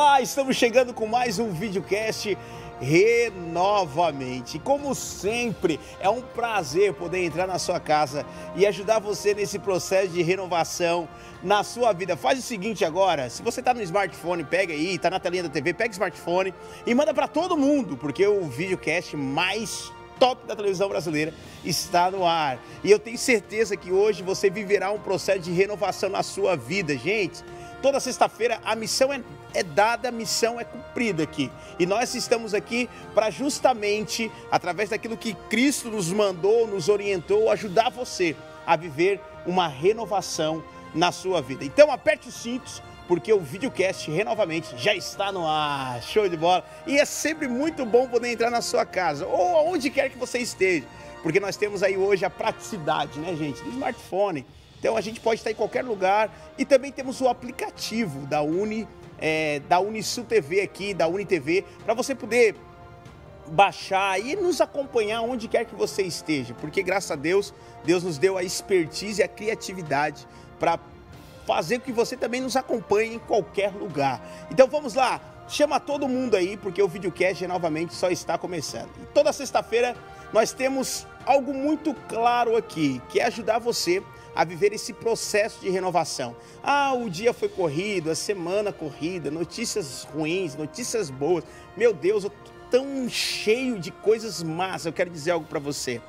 Olá, estamos chegando com mais um videocast renovamente. Como sempre, é um prazer poder entrar na sua casa e ajudar você nesse processo de renovação na sua vida. Faz o seguinte agora, se você está no smartphone, pega aí, está na telinha da TV, pega o smartphone e manda para todo mundo, porque o videocast mais top da televisão brasileira está no ar. E eu tenho certeza que hoje você viverá um processo de renovação na sua vida, gente. Toda sexta-feira a missão é, é, dada, a missão é cumprida aqui. E nós estamos aqui para justamente, através daquilo que Cristo nos mandou, nos orientou, ajudar você a viver uma renovação na sua vida. Então aperte os cintos, porque o videocast Renovamente já está no ar. Show de bola! E é sempre muito bom poder entrar na sua casa ou aonde quer que você esteja, porque nós temos aí hoje a praticidade, né, gente, do smartphone então a gente pode estar em qualquer lugar. E também temos o aplicativo da Uni, é, da Unisul TV aqui, da UniTV, para você poder baixar e nos acompanhar onde quer que você esteja, porque graças a Deus, Deus nos deu a expertise e a criatividade para fazer com que você também nos acompanhe em qualquer lugar. Então vamos lá, chama todo mundo aí, porque o videocast novamente só está começando. E toda sexta-feira nós temos algo muito claro aqui, que é ajudar você a a viver esse processo de renovação. Ah, o dia foi corrido, a semana corrida, notícias ruins, notícias boas. Meu Deus, eu tô tão cheio de coisas más. Eu quero dizer algo para você.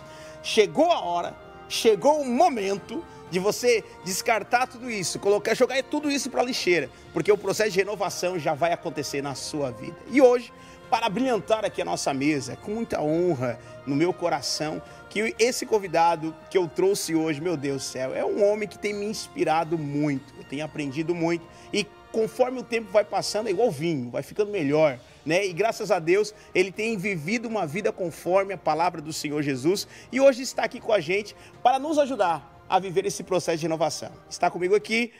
Chegou a hora, chegou o momento de você descartar tudo isso, colocar, jogar tudo isso para a lixeira, porque o processo de renovação já vai acontecer na sua vida. E hoje para brilhantar aqui a nossa mesa. Com muita honra no meu coração que esse convidado que eu trouxe hoje, meu Deus do céu, é um homem que tem me inspirado muito, eu tenho aprendido muito e conforme o tempo vai passando, é igual vinho, vai ficando melhor. Né? E graças a Deus, ele tem vivido uma vida conforme a palavra do Senhor Jesus e hoje está aqui com a gente para nos ajudar a viver esse processo de inovação. Está comigo aqui,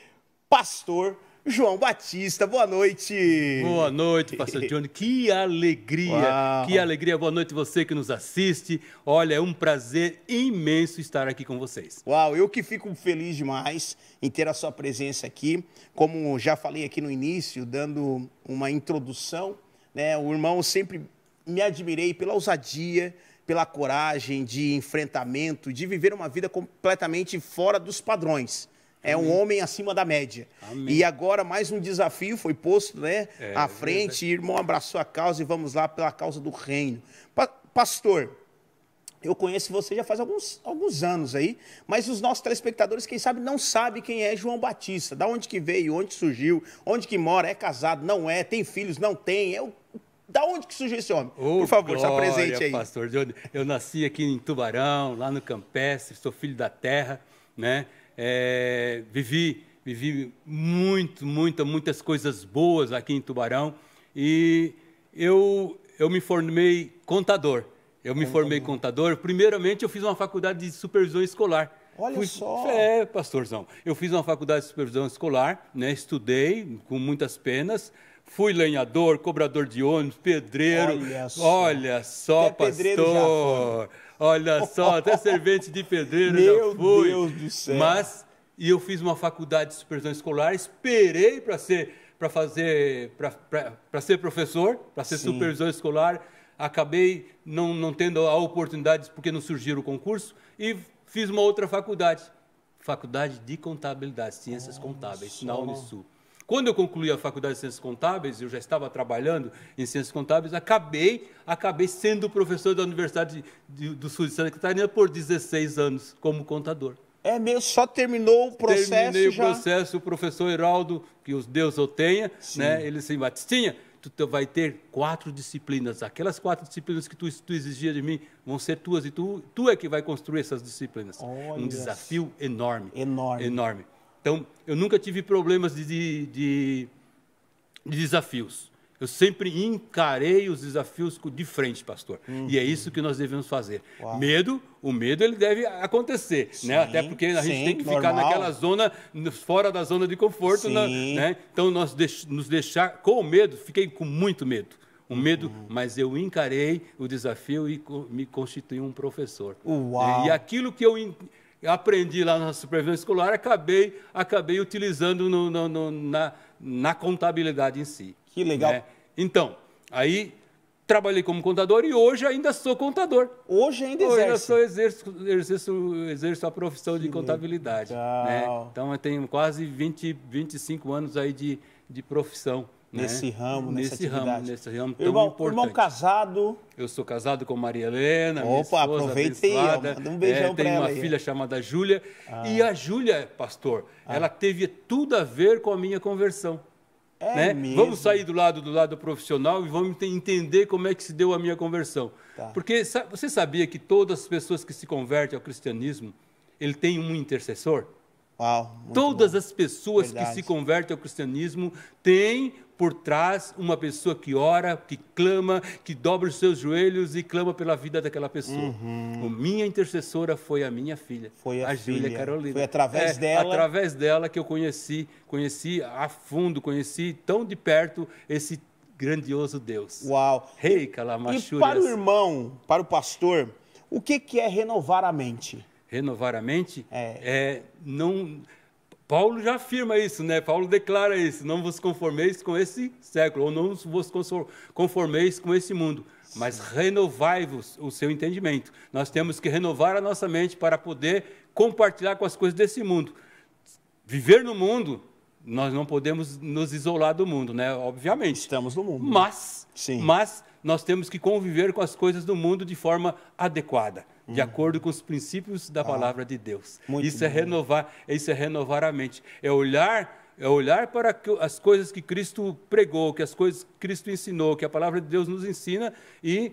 pastor João Batista, boa noite. Boa noite, pastor Johnny. Que alegria, Uau. que alegria. Boa noite você que nos assiste. Olha, é um prazer imenso estar aqui com vocês. Uau, eu que fico feliz demais em ter a sua presença aqui. Como já falei aqui no início, dando uma introdução, né? O irmão sempre me admirei pela ousadia, pela coragem de enfrentamento, de viver uma vida completamente fora dos padrões. É um homem acima da média. Amém. E agora mais um desafio foi posto né, é, à é frente. É irmão abraçou a causa e vamos lá pela causa do reino. Pa pastor, eu conheço você já faz alguns, alguns anos aí, mas os nossos telespectadores, quem sabe, não sabe quem é João Batista. Da onde que veio, onde surgiu, onde que mora, é casado, não é, tem filhos, não tem, é o da onde que surgiu esse homem? Oh, Por favor, glória, se apresente aí. pastor. Eu, eu nasci aqui em Tubarão, lá no Campestre, sou filho da terra, né? É, vivi, vivi muito, muita, muitas coisas boas aqui em Tubarão e eu, eu me formei contador. Eu me formei contador. Primeiramente, eu fiz uma faculdade de supervisão escolar. Olha Fui, só! É, pastorzão. Eu fiz uma faculdade de supervisão escolar, né, estudei com muitas penas, Fui lenhador, cobrador de ônibus, pedreiro. Olha só, olha só pastor. Olha só, até servente de pedreiro Meu já fui. Meu Deus do céu. Mas e eu fiz uma faculdade de supervisão escolar, esperei para ser para fazer para ser professor, para ser Sim. supervisor escolar, acabei não, não tendo a oportunidade porque não surgiu o concurso e fiz uma outra faculdade, faculdade de contabilidade, ciências contábeis, na Unisul. Quando eu concluí a faculdade de Ciências Contábeis, eu já estava trabalhando em Ciências Contábeis, acabei, acabei sendo professor da Universidade de, de, do Sul de Santa Catarina por 16 anos, como contador. É mesmo, só terminou o processo Terminei já... o processo, o professor Heraldo, que os Deus o tenha, né, ele disse, assim, Batistinha, tu vai ter quatro disciplinas, aquelas quatro disciplinas que tu, tu exigia de mim vão ser tuas e tu, tu é que vai construir essas disciplinas. Olha um desafio enorme. Enorme. Enorme. Então, eu nunca tive problemas de, de, de, de desafios. Eu sempre encarei os desafios de frente, pastor. Uhum. E é isso que nós devemos fazer. Uau. Medo, o medo ele deve acontecer, sim, né? Até porque a gente sim, tem que normal. ficar naquela zona fora da zona de conforto, na, né? Então nós deix, nos deixar com o medo, fiquei com muito medo. Um medo, uhum. mas eu encarei o desafio e co, me constituí um professor. Uau. E aquilo que eu eu aprendi lá na supervisão escolar, acabei, acabei utilizando no, no, no, na, na, contabilidade em si. Que legal. Né? Então, aí trabalhei como contador e hoje ainda sou contador. Hoje ainda exerce Hoje eu sou exerço, exerço, exerço a profissão que de contabilidade. Né? Então eu tenho quase 20, 25 anos aí de, de profissão né? nesse né? ramo, nessa nesse atividade. Ramo, nesse ramo tão irmão, importante. Irmão casado. Eu sou casado com Maria Helena. Opa, aproveita aí, manda um beijão é, para ela. Tem uma filha chamada Júlia. Ah. E a Júlia, pastor, ah. ela teve tudo a ver com a minha conversão. É né? Vamos sair do lado do lado profissional e vamos entender como é que se deu a minha conversão. Tá. Porque você sabia que todas as pessoas que se convertem ao cristianismo, ele tem um intercessor? Uau, Todas bom. as pessoas Verdade. que se convertem ao cristianismo têm por trás uma pessoa que ora, que clama, que dobra os seus joelhos e clama pela vida daquela pessoa. Uhum. minha intercessora foi a minha filha, foi a, a filha. Júlia Carolina. Foi através é, dela. Através dela que eu conheci, conheci a fundo, conheci tão de perto esse grandioso Deus. Uau! Rei Calamachurias. E para o irmão, para o pastor, o que, que é renovar a mente? Renovar a mente é, é não Paulo já afirma isso, né? Paulo declara isso: não vos conformeis com esse século, ou não vos conformeis com esse mundo, mas renovai-vos o seu entendimento. Nós temos que renovar a nossa mente para poder compartilhar com as coisas desse mundo. Viver no mundo, nós não podemos nos isolar do mundo, né? Obviamente. Estamos no mundo. Mas, Sim. mas nós temos que conviver com as coisas do mundo de forma adequada de hum. acordo com os princípios da ah, palavra de Deus. Isso é bom. é renovar, isso é renovar a mente, é olhar é olhar para as coisas que Cristo pregou, que as coisas que Cristo ensinou, que a palavra de Deus nos ensina e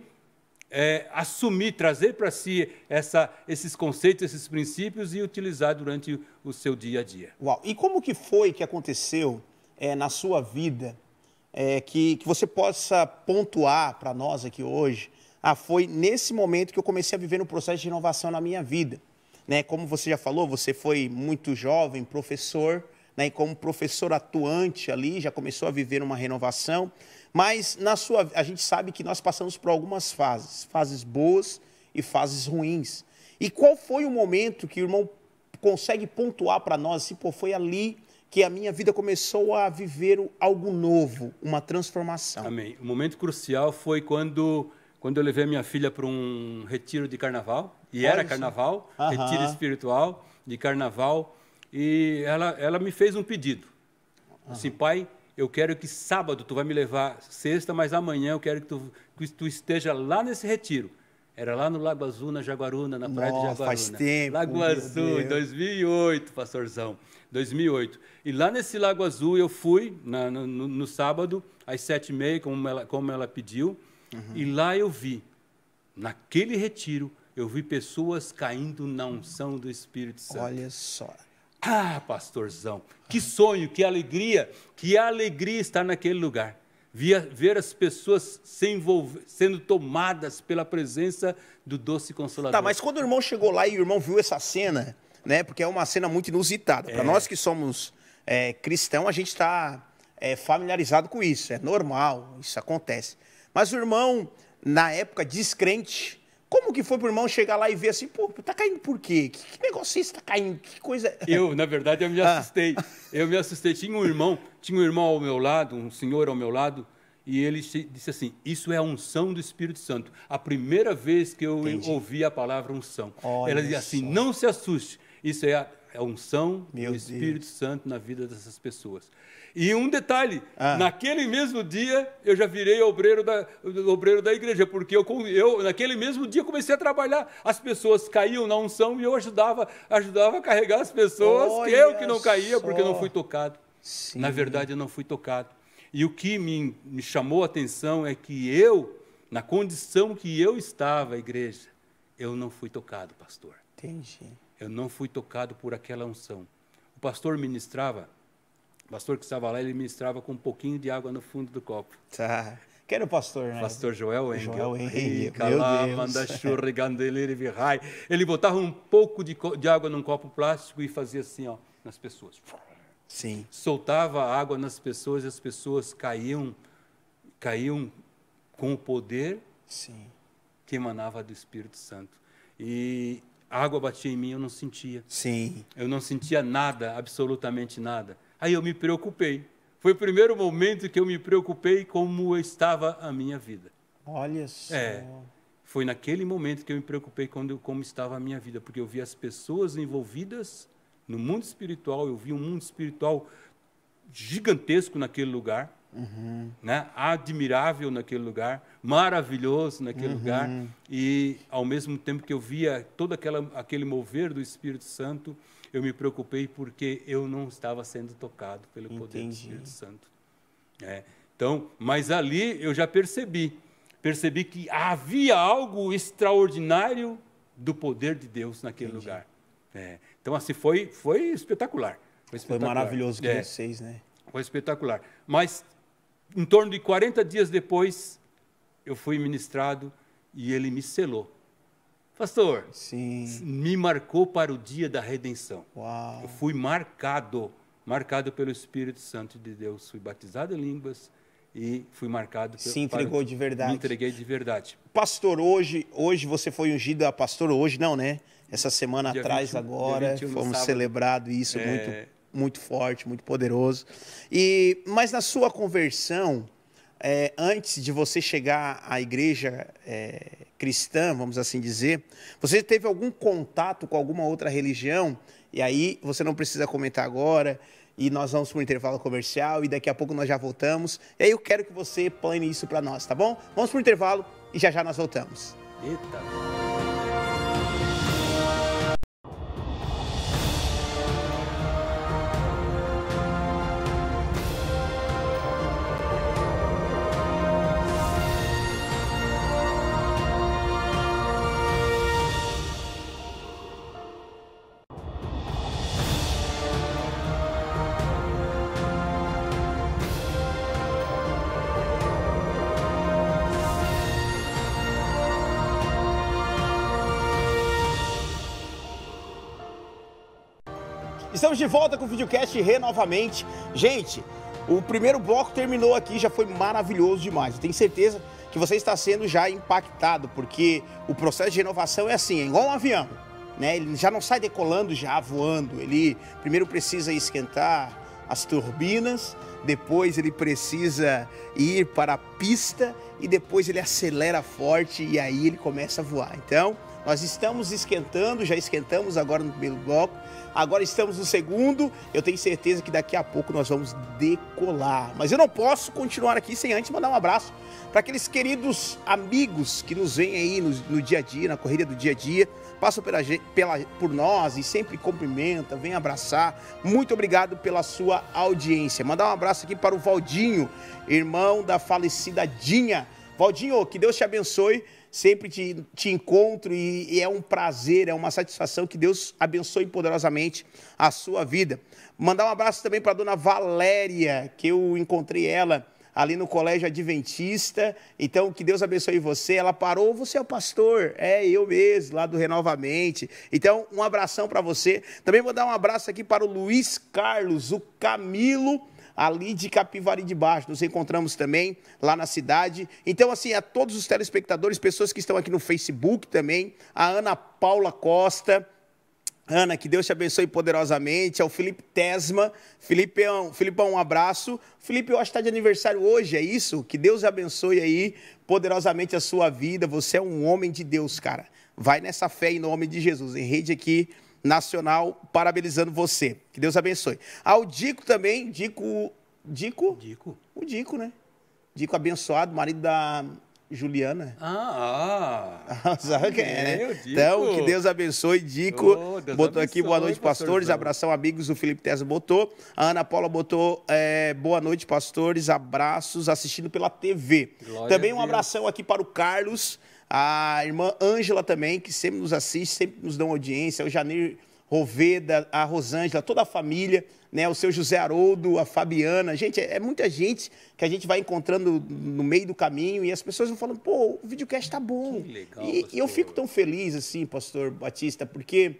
é, assumir, trazer para si essa, esses conceitos, esses princípios e utilizar durante o seu dia a dia. Uau! E como que foi que aconteceu é, na sua vida é, que, que você possa pontuar para nós aqui hoje ah, foi nesse momento que eu comecei a viver um processo de inovação na minha vida. Né? Como você já falou, você foi muito jovem, professor, né? e como professor atuante ali, já começou a viver uma renovação. Mas na sua, a gente sabe que nós passamos por algumas fases, fases boas e fases ruins. E qual foi o momento que o irmão consegue pontuar para nós, assim, pô, foi ali que a minha vida começou a viver algo novo, uma transformação. Amém. O momento crucial foi quando quando eu levei minha filha para um retiro de carnaval, e Olha era carnaval, retiro espiritual de carnaval, e ela, ela me fez um pedido. Aham. Assim, pai, eu quero que sábado tu vai me levar sexta, mas amanhã eu quero que tu, que tu esteja lá nesse retiro. Era lá no Lago Azul, na Jaguaruna, na praia Nossa, de Jaguaruna. faz tempo. Lago Azul, em 2008, pastorzão, 2008. E lá nesse Lago Azul eu fui, na, no, no, sábado, às sete e meia, como ela, como ela pediu, Uhum. E lá eu vi, naquele retiro, eu vi pessoas caindo na unção do Espírito Santo. Olha só. Ah, pastorzão, que sonho, que alegria, que alegria estar naquele lugar. Via, ver as pessoas se envolver, sendo tomadas pela presença do doce consolador. Tá, mas quando o irmão chegou lá e o irmão viu essa cena, né? Porque é uma cena muito inusitada. É. Para nós que somos é, cristãos, a gente está é, familiarizado com isso. É normal, isso acontece. Mas o irmão, na época descrente, como que foi o irmão chegar lá e ver assim, pô, tá caindo por quê? Que, que negócio é tá caindo? Que coisa. É? Eu, na verdade, eu me ah. assustei. Ah. Eu me assustei. Tinha um irmão, tinha um irmão ao meu lado, um senhor ao meu lado, e ele disse assim: Isso é a unção do Espírito Santo. A primeira vez que eu Entendi. ouvi a palavra unção. Olha Ela dizia assim: só. Não se assuste, isso é a a é unção Meu do Espírito Deus. Santo na vida dessas pessoas. E um detalhe, ah. naquele mesmo dia eu já virei obreiro da, obreiro da igreja, porque eu, eu naquele mesmo dia comecei a trabalhar. As pessoas caíam na unção e eu ajudava, ajudava a carregar as pessoas, Olha que eu que não caía só. porque não fui tocado. Sim. Na verdade, eu não fui tocado. E o que me, me chamou a atenção é que eu, na condição que eu estava, a igreja, eu não fui tocado, pastor. Entendi eu não fui tocado por aquela unção. O pastor ministrava, o pastor que estava lá, ele ministrava com um pouquinho de água no fundo do copo. Tá. Quem era o pastor, né? Pastor Joel Engel. Joel Engel, meu Deus. Ele botava um pouco de, de água num copo plástico e fazia assim, ó, nas pessoas. Sim. Soltava água nas pessoas e as pessoas caíam, caíam com o poder Sim. que emanava do Espírito Santo. E a água batia em mim, eu não sentia. Sim. Eu não sentia nada, absolutamente nada. Aí eu me preocupei. Foi o primeiro momento que eu me preocupei como estava a minha vida. Olha só. É, foi naquele momento que eu me preocupei quando, como estava a minha vida, porque eu vi as pessoas envolvidas no mundo espiritual, eu vi um mundo espiritual gigantesco naquele lugar. Uhum. Né? Admirável naquele lugar, maravilhoso naquele uhum. lugar, e ao mesmo tempo que eu via todo aquela, aquele mover do Espírito Santo, eu me preocupei porque eu não estava sendo tocado pelo Entendi. poder do Espírito Santo. É. Então, mas ali eu já percebi, percebi que havia algo extraordinário do poder de Deus naquele Entendi. lugar. É. Então, assim, foi, foi espetacular. Foi, espetacular. foi maravilhoso que é. vocês, né? Foi espetacular. Mas em torno de 40 dias depois, eu fui ministrado e ele me selou. Pastor, Sim. me marcou para o dia da redenção. Uau. Eu fui marcado, marcado pelo Espírito Santo de Deus. Fui batizado em línguas e fui marcado. Pelo, Se entregou para, de verdade. Me entreguei de verdade. Pastor, hoje, hoje você foi ungido a pastor, hoje não, né? Essa semana dia atrás, 21, agora, 21, fomos celebrado isso é, é muito muito forte, muito poderoso. E mas na sua conversão, é, antes de você chegar à igreja é, cristã, vamos assim dizer, você teve algum contato com alguma outra religião? E aí você não precisa comentar agora. E nós vamos para o intervalo comercial e daqui a pouco nós já voltamos. E aí eu quero que você plane isso para nós, tá bom? Vamos para o intervalo e já já nós voltamos. Eita. de volta com o videocast renovamente Gente, o primeiro bloco terminou aqui, já foi maravilhoso demais. Eu tenho certeza que você está sendo já impactado, porque o processo de renovação é assim, é igual um avião. Né? Ele já não sai decolando já voando. Ele primeiro precisa esquentar as turbinas, depois ele precisa ir para a pista e depois ele acelera forte e aí ele começa a voar. Então, nós estamos esquentando, já esquentamos agora no primeiro bloco, agora estamos no segundo. Eu tenho certeza que daqui a pouco nós vamos decolar. Mas eu não posso continuar aqui sem antes mandar um abraço para aqueles queridos amigos que nos vêm aí no, no, dia a dia, na corrida do dia a dia, passam pela, pela, por nós e sempre cumprimenta, vem abraçar. Muito obrigado pela sua audiência. Mandar um abraço aqui para o Valdinho, irmão da falecida Dinha. Valdinho, que Deus te abençoe sempre te, te encontro e, e, é um prazer, é uma satisfação que Deus abençoe poderosamente a sua vida. Mandar um abraço também para a dona Valéria, que eu encontrei ela ali no colégio adventista. Então, que Deus abençoe você. Ela parou, você é o pastor, é eu mesmo, lá do Renovamente. Então, um abração para você. Também vou dar um abraço aqui para o Luiz Carlos, o Camilo ali de Capivari de Baixo. Nos encontramos também lá na cidade. Então, assim, a todos os telespectadores, pessoas que estão aqui no Facebook também, a Ana Paula Costa. Ana, que Deus te abençoe poderosamente. É o Felipe Tesma. Filipão, Filipão, um abraço. Felipe, eu acho que está de aniversário hoje, é isso? Que Deus abençoe aí poderosamente a sua vida. Você é um homem de Deus, cara. Vai nessa fé em nome de Jesus. Em rede aqui Nacional, parabenizando você. Que Deus abençoe. Ao ah, Dico também, Dico. Dico? Dico. O Dico, né? Dico abençoado, marido da Juliana. Ah, ah. Sabe quem é, né? Então, que Deus abençoe, Dico. Oh, Deus botou abençoe, aqui boa noite, pastores. Pastor Abração, amigos. O Felipe Tesla botou. A Ana Paula botou é, boa noite, pastores. Abraços, assistindo pela TV. Glória Também um abração aqui para o Carlos a irmã Ângela também, que sempre nos assiste, sempre nos dão audiência, o Janir Roveda, a Rosângela, toda a família, né? o seu José Haroldo, a Fabiana. Gente, é, é muita gente que a gente vai encontrando no, no meio do caminho e as pessoas vão falando, pô, o videocast tá bom. Que legal, e, e eu fico tão feliz, assim, pastor Batista, porque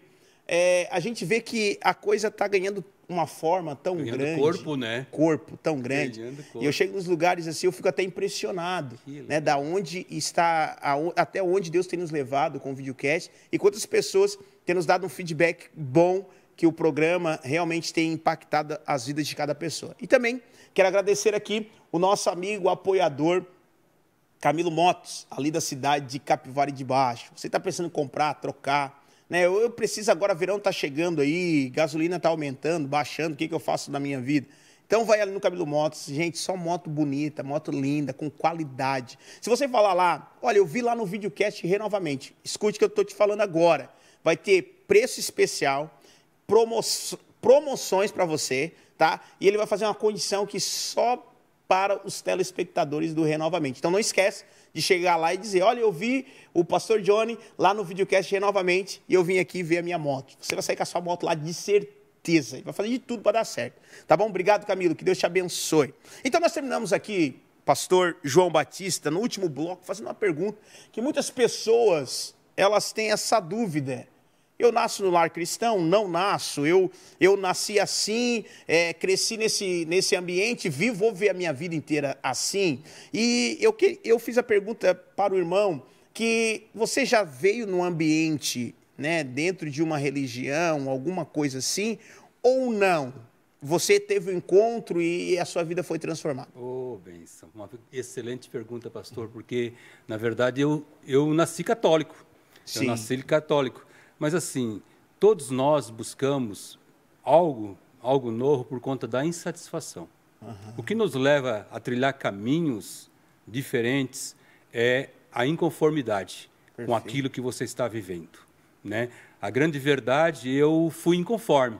é, a gente vê que a coisa está ganhando uma forma tão ganhando grande. corpo, né? Corpo tão grande. Corpo. E eu chego nos lugares assim, eu fico até impressionado, né? Da onde está, a, até onde Deus tem nos levado com o videocast e quantas pessoas têm nos dado um feedback bom que o programa realmente tem impactado as vidas de cada pessoa. E também quero agradecer aqui o nosso amigo apoiador Camilo Motos, ali da cidade de Capivari de Baixo. Você está pensando em comprar, trocar, né? Eu, eu preciso agora, verão está chegando aí, gasolina está aumentando, baixando, o que, que eu faço na minha vida? Então vai ali no Cabelo Motos, gente, só moto bonita, moto linda, com qualidade. Se você falar lá, olha, eu vi lá no videocast renovamente, escute o que eu estou te falando agora. Vai ter preço especial, promo... promoções para você, tá? E ele vai fazer uma condição que só para os telespectadores do Renovamente. Então não esquece de chegar lá e dizer, olha, eu vi o pastor Johnny lá no videocast Renovamente e eu vim aqui ver a minha moto. Você vai sair com a sua moto lá de certeza. e vai fazer de tudo para dar certo. Tá bom? Obrigado, Camilo. Que Deus te abençoe. Então nós terminamos aqui, pastor João Batista, no último bloco, fazendo uma pergunta que muitas pessoas, elas têm essa dúvida eu nasço no lar cristão? Não nasço. Eu, eu nasci assim, é, cresci nesse, nesse ambiente, vivo, vou ver a minha vida inteira assim. E eu, eu fiz a pergunta para o irmão que você já veio num ambiente, né, dentro de uma religião, alguma coisa assim, ou não? Você teve um encontro e a sua vida foi transformada. Oh, benção. Uma excelente pergunta, pastor, porque, na verdade, eu, eu nasci católico. Sim. Eu nasci católico. Mas assim, todos nós buscamos algo, algo novo por conta da insatisfação. Uhum. O que nos leva a trilhar caminhos diferentes é a inconformidade Perfeito. com aquilo que você está vivendo, né? A grande verdade, eu fui inconforme.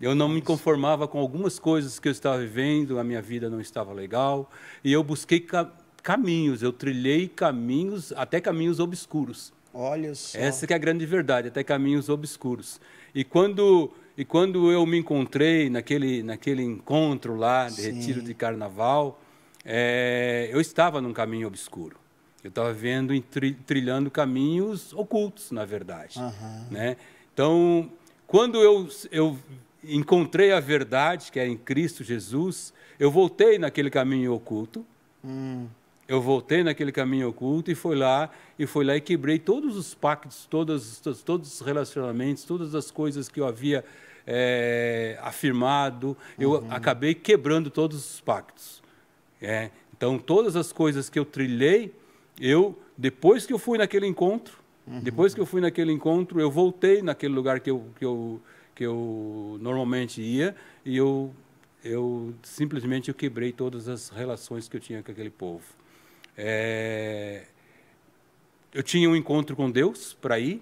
Eu não me conformava com algumas coisas que eu estava vivendo, a minha vida não estava legal, e eu busquei ca caminhos, eu trilhei caminhos, até caminhos obscuros. Olha só. Essa é a grande verdade, até caminhos obscuros. E quando e quando eu me encontrei naquele naquele encontro lá de Sim. retiro de carnaval, é, eu estava num caminho obscuro. Eu estava vendo trilhando caminhos ocultos, na verdade, uhum. né? Então, quando eu eu encontrei a verdade que é em Cristo Jesus, eu voltei naquele caminho oculto. Hum eu voltei naquele caminho oculto e foi lá e foi lá e quebrei todos os pactos, todos, todos, todos os relacionamentos, todas as coisas que eu havia é, afirmado. Eu uhum. acabei quebrando todos os pactos. É, então todas as coisas que eu trilhei, eu depois que eu fui naquele encontro, uhum. depois que eu fui naquele encontro, eu voltei naquele lugar que eu, que eu que eu normalmente ia e eu eu simplesmente eu quebrei todas as relações que eu tinha com aquele povo. É... Eu tinha um encontro com Deus para ir.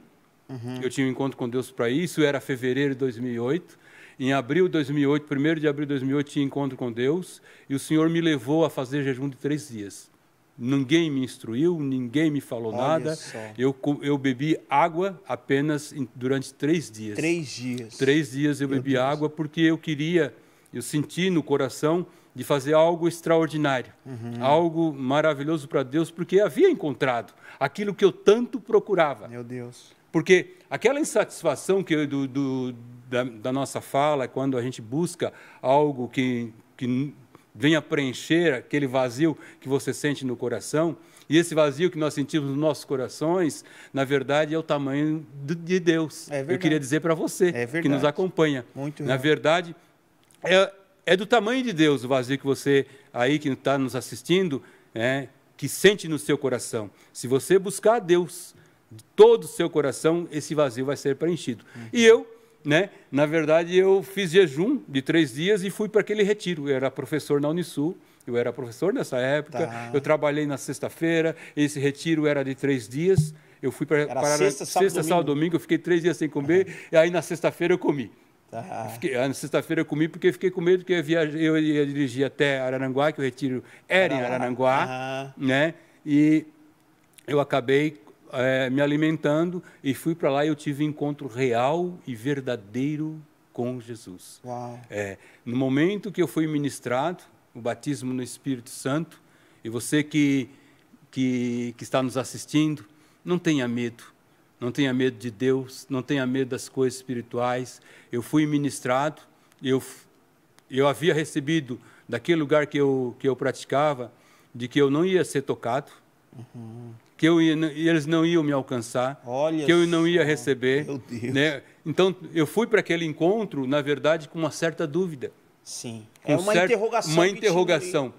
Uhum. Eu tinha um encontro com Deus para ir. Isso era fevereiro de 2008. Em abril de 2008, primeiro de abril de 2008, tinha encontro com Deus e o Senhor me levou a fazer jejum de três dias. Ninguém me instruiu, ninguém me falou Olha nada. Eu, eu bebi água apenas durante três dias. Três dias. Três dias eu Meu bebi Deus. água porque eu queria, eu senti no coração de fazer algo extraordinário, uhum. algo maravilhoso para Deus, porque havia encontrado aquilo que eu tanto procurava. Meu Deus. Porque aquela insatisfação que eu, do, do, da, da, nossa fala, quando a gente busca algo que, que venha preencher aquele vazio que você sente no coração, e esse vazio que nós sentimos nos nossos corações, na verdade, é o tamanho de Deus. É eu queria dizer para você é que nos acompanha. Muito na real. verdade, é, é do tamanho de Deus o vazio que você, aí que está nos assistindo, é, que sente no seu coração. Se você buscar a Deus de todo o seu coração, esse vazio vai ser preenchido. Uhum. E eu, né, na verdade, eu fiz jejum de três dias e fui para aquele retiro. Eu era professor na Unisul, eu era professor nessa época, tá. eu trabalhei na sexta-feira, esse retiro era de três dias. Eu fui para, para sexta, sábado, sexta, domingo. sábado, domingo, eu fiquei três dias sem comer, uhum. e aí na sexta-feira eu comi. Tá. Fiquei, ah, na sexta-feira eu comi porque fiquei com medo que eu ia, eu ia dirigir até Araranguá, que o retiro era em Araranguá, né? E eu acabei é, me alimentando e fui para lá e eu tive encontro real e verdadeiro com Jesus. Uau. É, no momento que eu fui ministrado, o batismo no Espírito Santo, e você que, que, que está nos assistindo, não tenha medo não tenha medo de Deus, não tenha medo das coisas espirituais. Eu fui ministrado, eu, eu havia recebido daquele lugar que eu, que eu praticava, de que eu não ia ser tocado, uhum. que eu ia, eles não iam me alcançar, Olha que eu não ia receber. Né? Então, eu fui para aquele encontro, na verdade, com uma certa dúvida. Sim, é uma interrogação. Uma interrogação.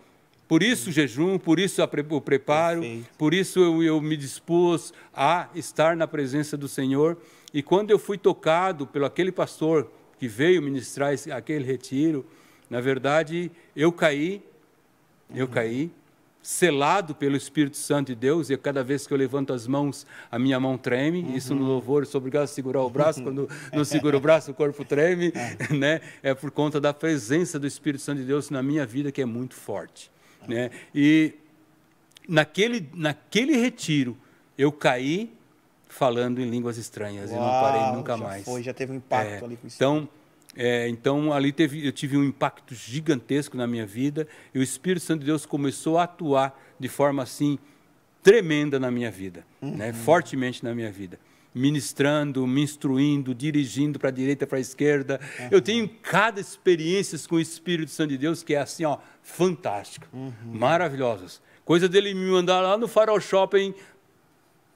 Por isso o jejum, por isso o preparo, Perfeito. por isso eu, eu me dispus a estar na presença do Senhor. E quando eu fui tocado pelo aquele pastor que veio ministrar esse, aquele retiro, na verdade, eu caí, eu uhum. caí, selado pelo Espírito Santo de Deus, e cada vez que eu levanto as mãos, a minha mão treme, uhum. isso no louvor, sou obrigado a segurar o braço, quando não seguro o braço, o corpo treme, é. né? é por conta da presença do Espírito Santo de Deus na minha vida, que é muito forte. Né? E naquele, naquele retiro, eu caí falando em línguas estranhas Uau, e não parei nunca já mais. Foi, já teve um impacto é, ali com isso. Então, é, então ali teve, eu tive um impacto gigantesco na minha vida e o Espírito Santo de Deus começou a atuar de forma assim tremenda na minha vida, né? uhum. né? fortemente na minha vida ministrando, me instruindo, dirigindo para a direita, para a esquerda. Uhum. Eu tenho cada experiência com o Espírito Santo de Deus que é assim, ó, fantástico, uhum. maravilhosas. Coisa dele me mandar lá no Farol Shopping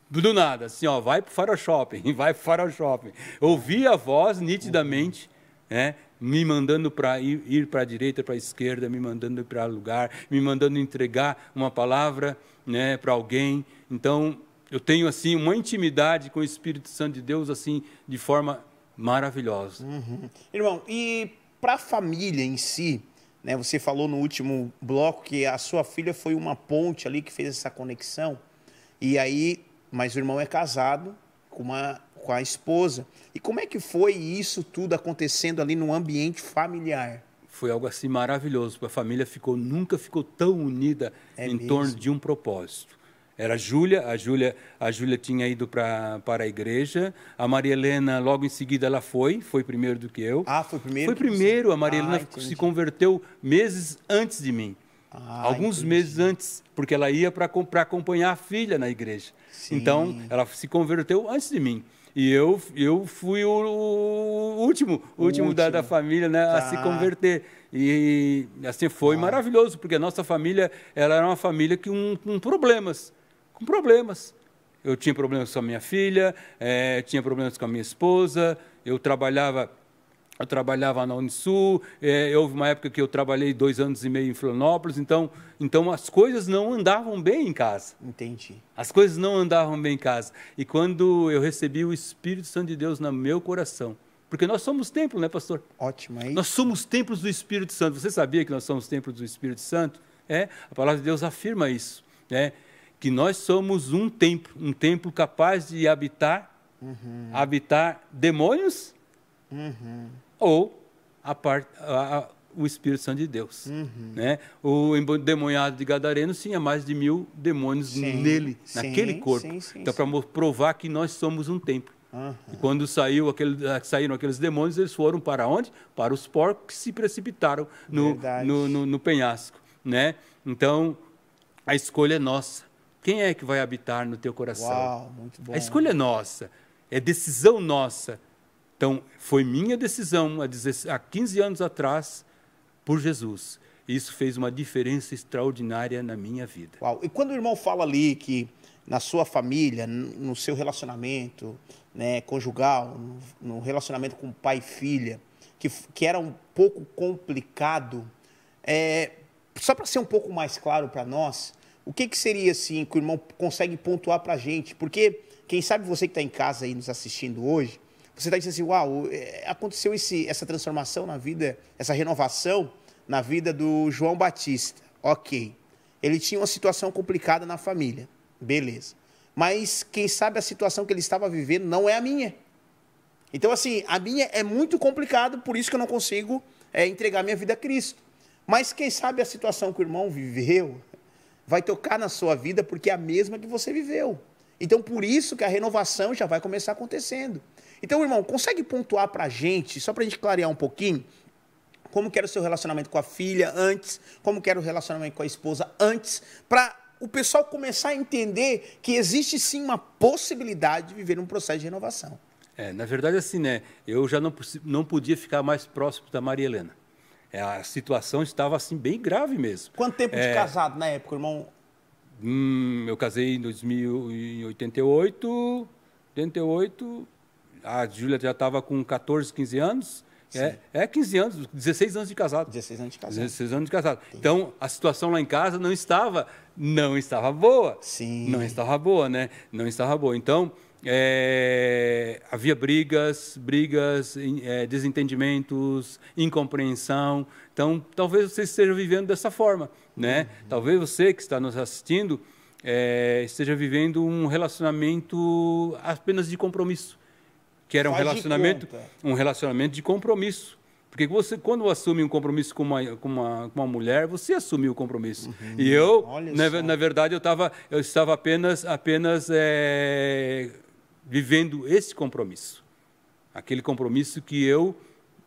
do nada, assim, ó, vai para o Farol Shopping, vai para o Farol Shopping. Ouvi a voz nitidamente, uhum. né? me mandando para ir, ir para a direita, para a esquerda, me mandando para lugar, me mandando entregar uma palavra né, para alguém. Então, eu tenho assim uma intimidade com o Espírito Santo de Deus assim de forma maravilhosa. Uhum. Irmão, e para a família em si, né? Você falou no último bloco que a sua filha foi uma ponte ali que fez essa conexão. E aí, mas o irmão é casado com uma com a esposa. E como é que foi isso tudo acontecendo ali no ambiente familiar? Foi algo assim maravilhoso. A família ficou nunca ficou tão unida é em mesmo? torno de um propósito. Era a Júlia, a Júlia, a Júlia tinha ido pra, para a igreja. A Maria Helena, logo em seguida, ela foi, foi primeiro do que eu. Ah, foi primeiro? Foi primeiro, a Maria ah, Helena entendi. se converteu meses antes de mim. Ah, Alguns entendi. meses antes, porque ela ia para acompanhar a filha na igreja. Sim. Então, ela se converteu antes de mim. E eu, eu fui o, o último, último, da, da, família né, tá. a se tá. converter. E assim foi ah. maravilhoso, porque a nossa família ela era uma família que um, com problemas com problemas. Eu tinha problemas com a minha filha, é, tinha problemas com a minha esposa, eu trabalhava eu trabalhava na Unisul, é, houve uma época que eu trabalhei dois anos e meio em Florianópolis, então, então as coisas não andavam bem em casa. Entendi. As coisas não andavam bem em casa. E quando eu recebi o Espírito Santo de Deus no meu coração, porque nós somos templo, né, pastor? Ótimo, aí. É nós somos templos do Espírito Santo. Você sabia que nós somos templos do Espírito Santo? É, a palavra de Deus afirma isso. Né? que nós somos um templo, um templo capaz de habitar, uhum. habitar demônios uhum. ou a parte, a, a, o Espírito Santo de Deus. Uhum. Né? O endemoniado de Gadareno tinha mais de mil demônios sim, nele, sim, naquele corpo. Sim, então, para provar que nós somos um templo. Uhum. E quando saiu aquele, ah, saíram aqueles demônios, eles foram para onde? Para os porcos que se precipitaram no, no, no, no, penhasco. Né? Então, a escolha é nossa. Quem é que vai habitar no teu coração? Uau, muito bom. A escolha é nossa, é decisão nossa. Então, foi minha decisão há 15 anos atrás por Jesus. Isso fez uma diferença extraordinária na minha vida. Uau. E quando o irmão fala ali que na sua família, no seu relacionamento né, conjugal, no relacionamento com pai e filha, que, que era um pouco complicado, é, só para ser um pouco mais claro para nós, o que, que seria assim que o irmão consegue pontuar para a gente? Porque, quem sabe você que está em casa aí nos assistindo hoje, você está dizendo assim: uau, é, aconteceu esse, essa transformação na vida, essa renovação na vida do João Batista. Ok. Ele tinha uma situação complicada na família. Beleza. Mas quem sabe a situação que ele estava vivendo não é a minha. Então, assim, a minha é muito complicado, por isso que eu não consigo é, entregar minha vida a Cristo. Mas quem sabe a situação que o irmão viveu, vai tocar na sua vida porque é a mesma que você viveu. Então, por isso que a renovação já vai começar acontecendo. Então, irmão, consegue pontuar para a gente, só para a gente clarear um pouquinho, como era o seu relacionamento com a filha antes, como era o relacionamento com a esposa antes, para o pessoal começar a entender que existe sim uma possibilidade de viver um processo de renovação. É, na verdade, assim, né? Eu já não, não podia ficar mais próximo da Maria Helena. É, a situação estava assim bem grave mesmo. Quanto tempo é... de casado na época, irmão? Hum, eu casei em 2088. 88, a Júlia já estava com 14, 15 anos. É, é 15 anos, 16 anos de casado. 16 anos de casado. 16 anos de casado. Entendi. Então, a situação lá em casa não estava, não estava boa. Sim. Não estava boa, né? Não estava boa. Então, é, havia brigas, brigas, é, desentendimentos, incompreensão. Então, talvez você esteja vivendo dessa forma, né? Uhum. Talvez você que está nos assistindo é, esteja vivendo um relacionamento apenas de compromisso, que era Faz um relacionamento, um relacionamento de compromisso. Porque você, quando assume um compromisso com uma, com uma, com uma mulher, você assumiu o compromisso. Uhum. E eu, na, na, verdade, eu, tava, eu estava apenas, apenas é, vivendo esse compromisso. Aquele compromisso que eu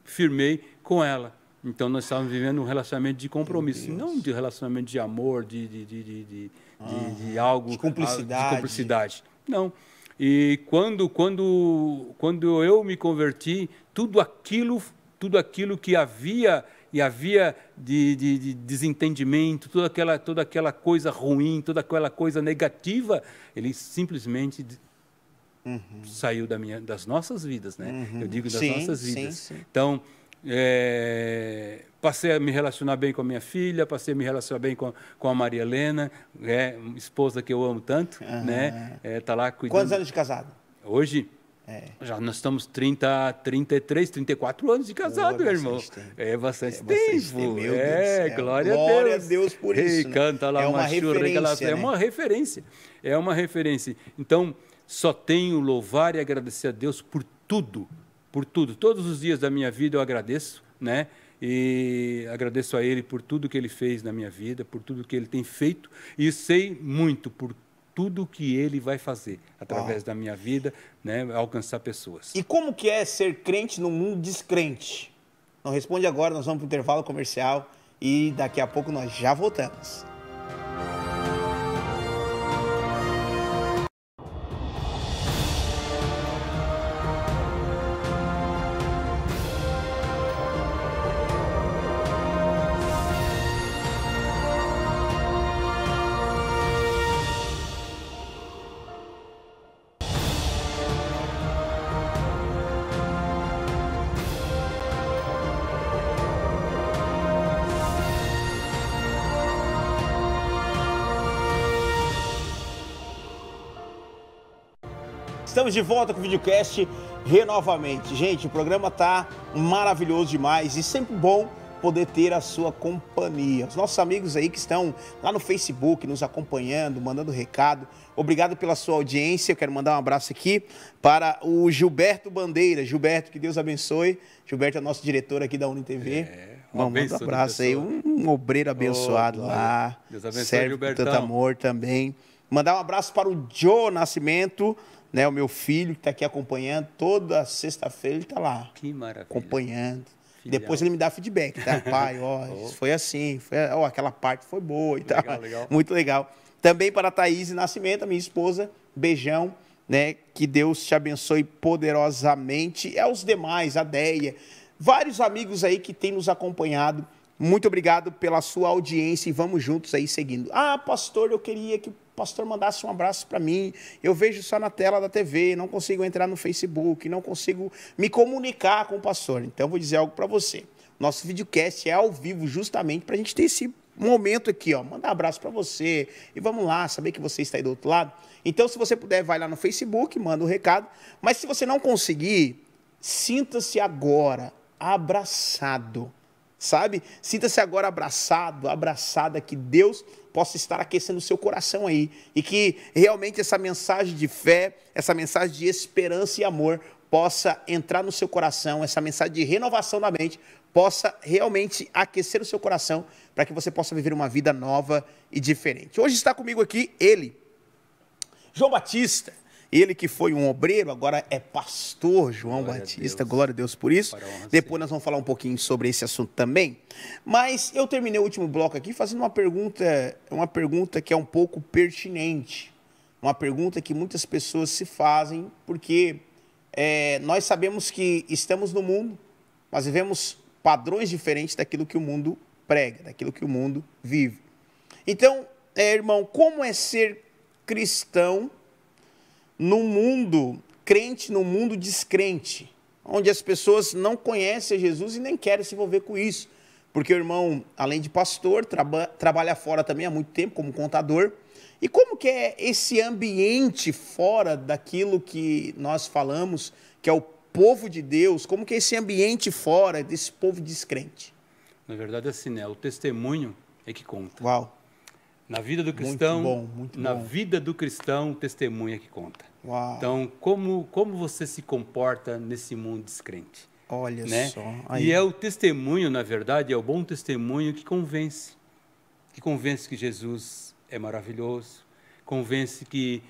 firmei com ela. Então nós estávamos vivendo um relacionamento de compromisso, não de relacionamento de amor, de, de, de, de, ah, de algo. De cumplicidade. De cumplicidade. Não. E quando, quando, quando eu me converti, tudo aquilo, tudo aquilo que havia e havia de, de, de, desentendimento, toda aquela, toda aquela coisa ruim, toda aquela coisa negativa, ele simplesmente uhum. saiu da minha, das nossas vidas, né? Uhum. Eu digo das sim, nossas vidas. Sim, sim. Então, é, passei a me relacionar bem com a minha filha, passei a me relacionar bem com, com a Maria Helena, é, esposa que eu amo tanto, uhum. né? É, tá lá cuidando. Quantos anos de casado? Hoje? É. Já nós estamos 30, 33, 34 anos de casado, meu irmão. É bastante é, tempo. tempo. é, Deus glória, glória a Deus. por isso. Né? Canta lá é uma, uma referência, churra, é né? é uma referência. É uma referência. Então, só tenho louvar e agradecer a Deus por tudo, por tudo. Todos os dias da minha vida eu agradeço, né? E agradeço a Ele por tudo que Ele fez na minha vida, por tudo que Ele tem feito, e sei muito por tudo que Ele vai fazer através ah. da minha vida, né? Alcançar pessoas. E como que é ser crente num mundo descrente? Não responde agora, nós vamos para o intervalo comercial e daqui a pouco nós já voltamos. Estamos de volta com o videocast renovamente. Gente, o programa tá maravilhoso demais e sempre bom poder ter a sua companhia. Os nossos amigos aí que estão lá no Facebook nos acompanhando, mandando recado. Obrigado pela sua audiência. Eu quero mandar um abraço aqui para o Gilberto Bandeira. Gilberto, que Deus abençoe. Gilberto é nosso diretor aqui da UniTV. É. manda um abraço aí, um, obreiro abençoado oh, lá. Deus abençoe, Serve Gilbertão. tanto amor também. Mandar um abraço para o Joe Nascimento, né, o meu filho que está aqui acompanhando, toda sexta-feira ele está lá. Que maravilha. Acompanhando. Depois ele me dá feedback, tá? Pai, ó, oh. foi assim, foi, ó, aquela parte foi boa e legal, tal. Legal. Muito legal. Também para a Thaís Nascimento, minha esposa, beijão, né? Que Deus te abençoe poderosamente. E é aos demais, a Deia, vários amigos aí que têm nos acompanhado. Muito obrigado pela sua audiência e vamos juntos aí seguindo. Ah, pastor, eu queria que pastor mandasse um abraço para mim. Eu vejo só na tela da TV, não consigo entrar no Facebook, não consigo me comunicar com o pastor. Então, vou dizer algo para você. Nosso videocast é ao vivo justamente para a gente ter esse momento aqui, ó, mandar um abraço para você e vamos lá, saber que você está aí do outro lado. Então, se você puder, vai lá no Facebook, manda o um recado. Mas se você não conseguir, sinta-se agora abraçado, sabe? Sinta-se agora abraçado, abraçada que Deus possa estar aquecendo o seu coração aí. E que realmente essa mensagem de fé, essa mensagem de esperança e amor possa entrar no seu coração, essa mensagem de renovação da mente possa realmente aquecer o seu coração para que você possa viver uma vida nova e diferente. Hoje está comigo aqui ele, João Batista. Ele que foi um obreiro, agora é pastor João glória Batista. A glória a Deus por isso. Depois nós vamos falar um pouquinho sobre esse assunto também. Mas eu terminei o último bloco aqui fazendo uma pergunta, uma pergunta que é um pouco pertinente. Uma pergunta que muitas pessoas se fazem, porque é, nós sabemos que estamos no mundo, mas vivemos padrões diferentes daquilo que o mundo prega, daquilo que o mundo vive. Então, é, irmão, como é ser cristão num mundo crente, num mundo descrente, onde as pessoas não conhecem Jesus e nem querem se envolver com isso. Porque o irmão, além de pastor, traba, trabalha fora também há muito tempo como contador. E como que é esse ambiente fora daquilo que nós falamos, que é o povo de Deus, como que é esse ambiente fora desse povo descrente? Na verdade, é assim, né? O testemunho é que conta. Uau. Na vida do cristão, muito bom, muito na vida do cristão, o testemunho é que conta. Uau. Então, como, como você se comporta nesse mundo descrente? Olha né? só. Aí. E é o testemunho, na verdade, é o bom testemunho que convence. Que convence que Jesus é maravilhoso, convence que,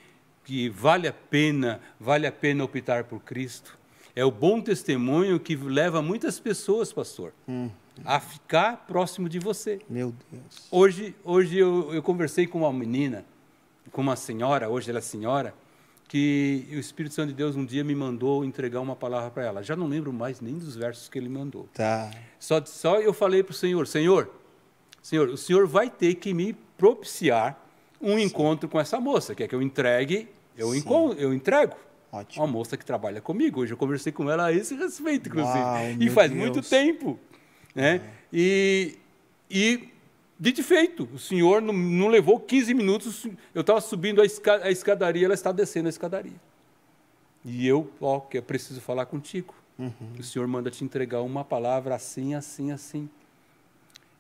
que vale a pena, vale a pena optar por Cristo. É o bom testemunho que leva muitas pessoas, pastor, hum. a ficar próximo de você. Meu Deus. Hoje, hoje eu, eu conversei com uma menina, com uma senhora, hoje ela é senhora, que o Espírito Santo de Deus um dia me mandou entregar uma palavra para ela. Já não lembro mais nem dos versos que ele mandou. Tá. Só, só eu falei para o Senhor, Senhor, Senhor, o Senhor vai ter que me propiciar um Sim. encontro com essa moça. Quer que eu entregue? Eu, eu entrego. Ótimo. Uma moça que trabalha comigo. Hoje eu conversei com ela a esse respeito, inclusive. Uau, e faz Deus. muito tempo. Né? É. E, e de defeito, o senhor não, não, levou 15 minutos, eu estava subindo a, esca, a, escadaria, ela está descendo a escadaria. E eu, ó, que eu preciso falar contigo. Uhum. O senhor manda te entregar uma palavra assim, assim, assim.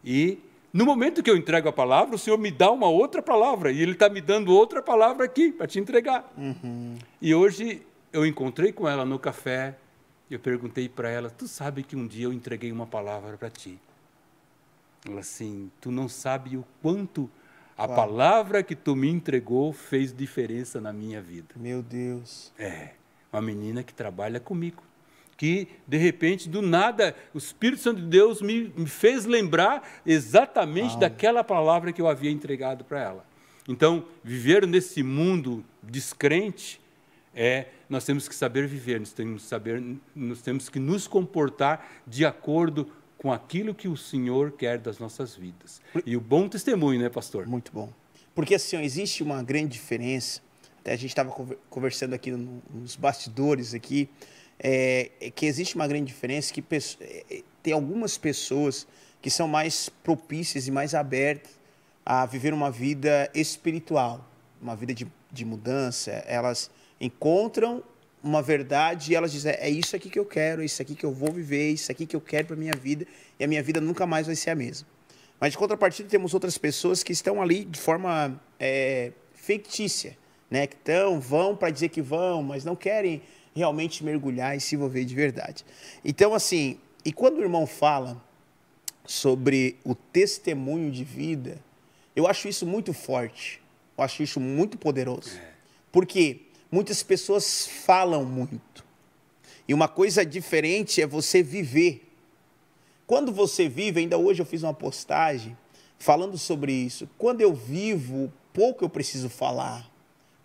E no momento que eu entrego a palavra, o senhor me dá uma outra palavra, e ele está me dando outra palavra aqui para te entregar. Uhum. E hoje eu encontrei com ela no café, eu perguntei para ela: Tu sabe que um dia eu entreguei uma palavra para ti? assim, tu não sabe o quanto a Uau. palavra que tu me entregou fez diferença na minha vida. Meu Deus. É, uma menina que trabalha comigo, que de repente, do nada, o Espírito Santo de Deus me, me fez lembrar exatamente Uau. Ah. daquela palavra que eu havia entregado para ela. Então, viver nesse mundo descrente é nós temos que saber viver, nós temos que saber, nós temos que nos comportar de acordo com aquilo que o Senhor quer das nossas vidas. E o bom testemunho, né, pastor? Muito bom. Porque assim, ó, existe uma grande diferença. Até a gente estava conversando aqui nos bastidores aqui, é, é, que existe uma grande diferença que é, é, tem algumas pessoas que são mais propícias e mais abertas a viver uma vida espiritual, uma vida de, de mudança. Elas encontram uma verdade e elas dizem: é isso aqui que eu quero, é isso aqui que eu vou viver, é isso aqui que eu quero para minha vida e a minha vida nunca mais vai ser a mesma. Mas de contrapartida temos outras pessoas que estão ali de forma é, fictícia, né? Que estão, vão para dizer que vão, mas não querem realmente mergulhar e se envolver de verdade. Então assim, e quando o irmão fala sobre o testemunho de vida, eu acho isso muito forte, eu acho isso muito poderoso, é. porque Muitas pessoas falam muito. E uma coisa diferente é você viver. Quando você vive, ainda hoje eu fiz uma postagem falando sobre isso. Quando eu vivo, pouco eu preciso falar,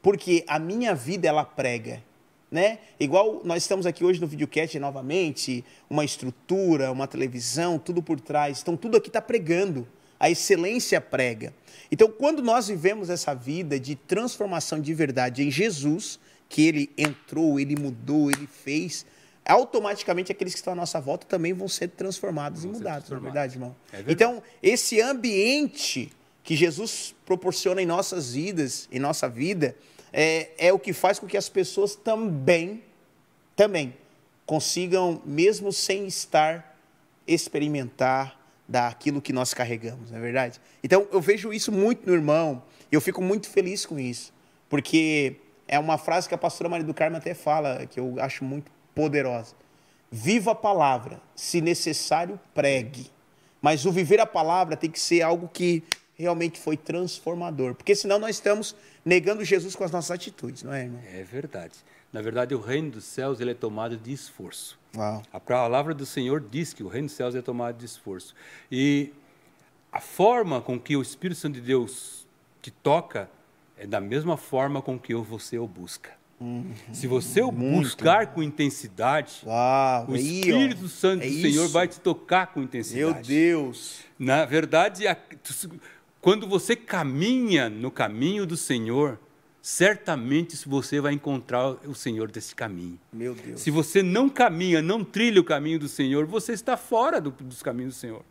porque a minha vida ela prega. Né? Igual nós estamos aqui hoje no videocast novamente, uma estrutura, uma televisão, tudo por trás. Então tudo aqui está pregando a excelência prega. Então, quando nós vivemos essa vida de transformação de verdade em Jesus, que ele entrou, ele mudou, ele fez, automaticamente aqueles que estão à nossa volta também vão ser transformados vão e mudados, na é verdade, irmão? É verdade. Então, esse ambiente que Jesus proporciona em nossas vidas, em nossa vida, é, é o que faz com que as pessoas também, também, consigam, mesmo sem estar, experimentar daquilo que nós carregamos, não é verdade? Então eu vejo isso muito no irmão, eu fico muito feliz com isso, porque é uma frase que a pastora Maria do Carmo até fala, que eu acho muito poderosa. Viva a palavra, se necessário, pregue. Mas o viver a palavra tem que ser algo que realmente foi transformador, porque senão nós estamos negando Jesus com as nossas atitudes, não é, irmão? É verdade. Na verdade, o reino dos céus ele é tomado de esforço. Uau. A palavra do Senhor diz que o reino dos céus é tomado de esforço. E a forma com que o Espírito Santo de Deus te toca é da mesma forma com que você o busca. Uhum. Se você o buscar com intensidade, Uau, o Espírito é Santo é do isso. Senhor vai te tocar com intensidade. Meu Deus! Na verdade, quando você caminha no caminho do Senhor, certamente você vai encontrar o Senhor desse caminho. Meu Deus. Se você não caminha, não trilha o caminho do Senhor, você está fora do, dos caminhos do Senhor.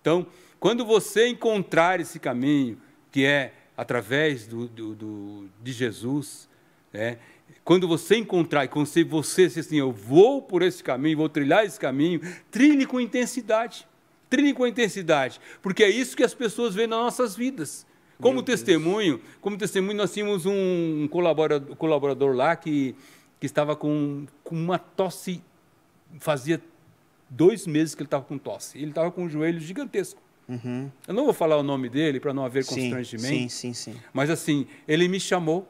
Então, quando você encontrar esse caminho, que é através do, do, do de Jesus, né? quando você encontrar e quando você, você assim, eu vou por esse caminho, vou trilhar esse caminho, trilhe com intensidade. Trilhe com intensidade, porque é isso que as pessoas veem nas nossas vidas. Como testemunho, como testemunho, nós tínhamos um colaborador, colaborador lá que, que estava com, com uma tosse, fazia dois meses que ele estava com tosse. Ele estava com um joelho gigantesco. Uhum. Eu não vou falar o nome dele para não haver constrangimento. Sim, sim, sim. Mas assim, ele me chamou.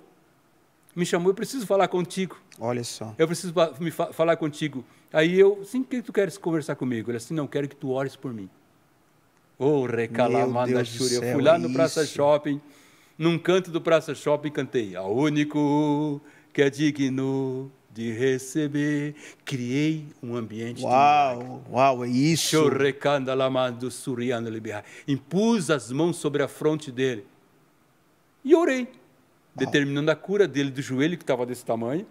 Me chamou, eu preciso falar contigo. Olha só. Eu preciso me fa falar contigo. Aí eu, sim, que tu queres conversar comigo? Ele assim, não, quero que tu ores por mim oh, recalamada chura. Eu fui lá no é Praça isso. Shopping, num canto do Praça Shopping, cantei. A único que é digno de receber. Criei um ambiente uau, de Uau, é isso. Impus as mãos sobre a fronte dele e orei, determinando a cura dele do joelho, que estava desse tamanho,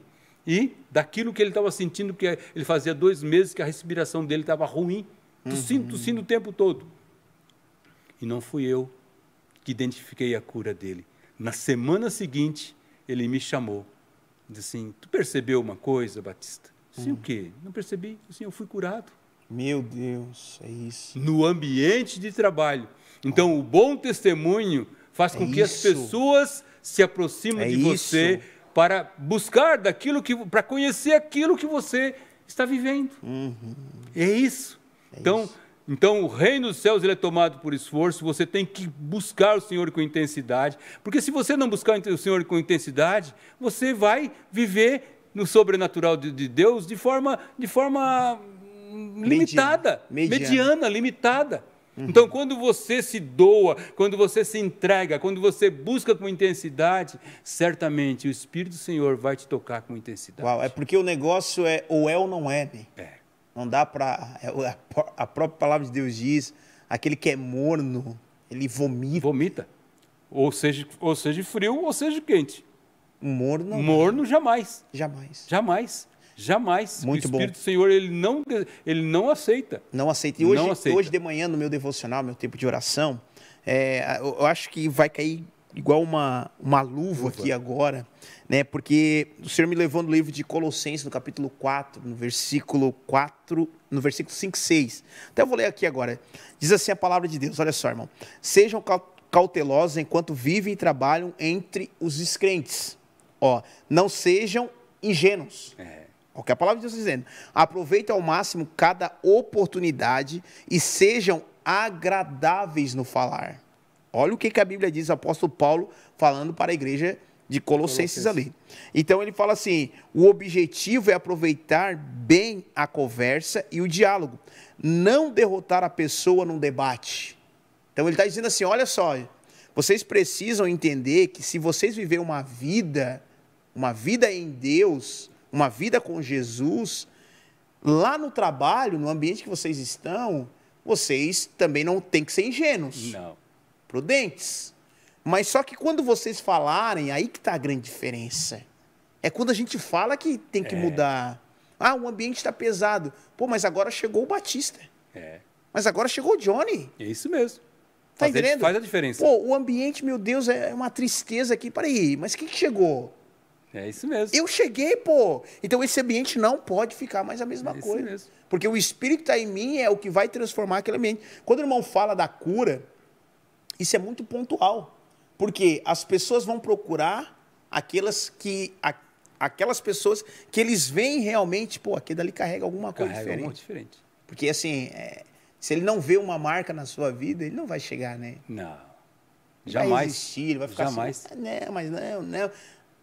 e daquilo que ele estava sentindo, que ele fazia dois meses que a respiração dele estava ruim, uhum. tossindo, tossindo o tempo todo. E não fui eu que identifiquei a cura dele. Na semana seguinte, ele me chamou. Disse assim: Tu percebeu uma coisa, Batista? Sim, hum. o quê? Não percebi. Assim, eu fui curado. Meu Deus, é isso. No ambiente de trabalho. Então, o bom testemunho faz é com que isso. as pessoas se aproximem é de isso. você para buscar daquilo que, para conhecer aquilo que você está vivendo. Uhum. É isso. É então, isso. Então, o reino dos céus ele é tomado por esforço, você tem que buscar o Senhor com intensidade, porque se você não buscar o Senhor com intensidade, você vai viver no sobrenatural de, de Deus de forma, de forma limitada, mediana, mediana limitada. Uhum. Então, quando você se doa, quando você se entrega, quando você busca com intensidade, certamente o Espírito do Senhor vai te tocar com intensidade. Uau, é porque o negócio é ou é ou não é. Né? É. Não dá para. É, a própria palavra de Deus diz: aquele que é morno, ele vomita. Vomita. Ou seja, ou seja frio, ou seja quente. Morno. Morno jamais. Jamais. Jamais. Jamais. Muito o Espírito bom. do Senhor ele não, ele não aceita. Não aceita. E hoje, aceita. hoje de manhã, no meu devocional, meu tempo de oração, é, eu acho que vai cair igual uma, uma luva, aqui agora, né? Porque o Senhor me levou no livro de Colossenses, no capítulo 4, no versículo 4, no versículo 5 6. Até eu vou ler aqui agora. Diz assim a palavra de Deus, olha só, irmão. Sejam cautelosos enquanto vivem e trabalham entre os descrentes. Ó, não sejam ingênuos. É. Olha o que a palavra de Deus está dizendo. aproveite ao máximo cada oportunidade e sejam agradáveis no falar Olha o que, que a Bíblia diz, apóstolo Paulo falando para a igreja de Colossenses, ali. Então ele fala assim: o objetivo é aproveitar bem a conversa e o diálogo, não derrotar a pessoa num debate. Então ele está dizendo assim: olha só, vocês precisam entender que se vocês viverem uma vida, uma vida em Deus, uma vida com Jesus, lá no trabalho, no ambiente que vocês estão, vocês também não têm que ser ingênuos. Não prudentes. Mas só que quando vocês falarem, aí que está a grande diferença. É quando a gente fala que tem que é. mudar. Ah, o ambiente está pesado. Pô, mas agora chegou o Batista. É. Mas agora chegou o Johnny. É isso mesmo. Tá Fazer, entendendo? Faz a diferença. Pô, o ambiente, meu Deus, é uma tristeza aqui. Peraí, mas quem que chegou? É isso mesmo. Eu cheguei, pô. Então esse ambiente não pode ficar mais a mesma é coisa. Mesmo. Porque o espírito que está em mim é o que vai transformar aquele ambiente. Quando o irmão fala da cura, isso é muito pontual, porque as pessoas vão procurar aquelas que a, aquelas pessoas que eles veem realmente, pô, aquele dali carrega alguma coisa carrega diferente. diferente. Porque assim, é, se ele não vê uma marca na sua vida, ele não vai chegar, né? Não. Jamais. Vai existir, ele vai ficar Jamais. assim, né, mas não, não